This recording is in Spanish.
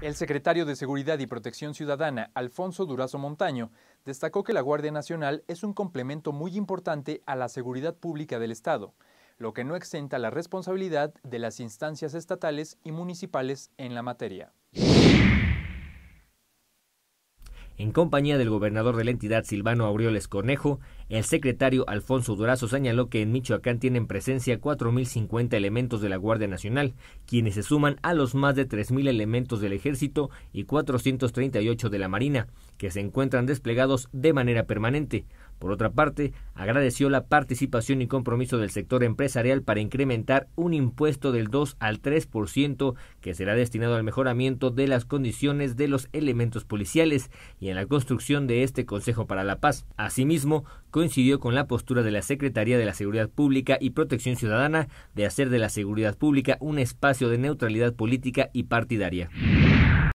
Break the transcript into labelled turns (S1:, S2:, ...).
S1: El secretario de Seguridad y Protección Ciudadana, Alfonso Durazo Montaño, destacó que la Guardia Nacional es un complemento muy importante a la seguridad pública del Estado, lo que no exenta la responsabilidad de las instancias estatales y municipales en la materia.
S2: en compañía del gobernador de la entidad Silvano Aureoles Cornejo, el secretario Alfonso Durazo señaló que en Michoacán tienen presencia 4.050 elementos de la Guardia Nacional, quienes se suman a los más de 3.000 elementos del Ejército y 438 de la Marina, que se encuentran desplegados de manera permanente. Por otra parte, agradeció la participación y compromiso del sector empresarial para incrementar un impuesto del 2 al 3% que será destinado al mejoramiento de las condiciones de los elementos policiales y en la construcción de este Consejo para la Paz. Asimismo, coincidió con la postura de la Secretaría de la Seguridad Pública y Protección Ciudadana de hacer de la seguridad pública un espacio de neutralidad política y partidaria.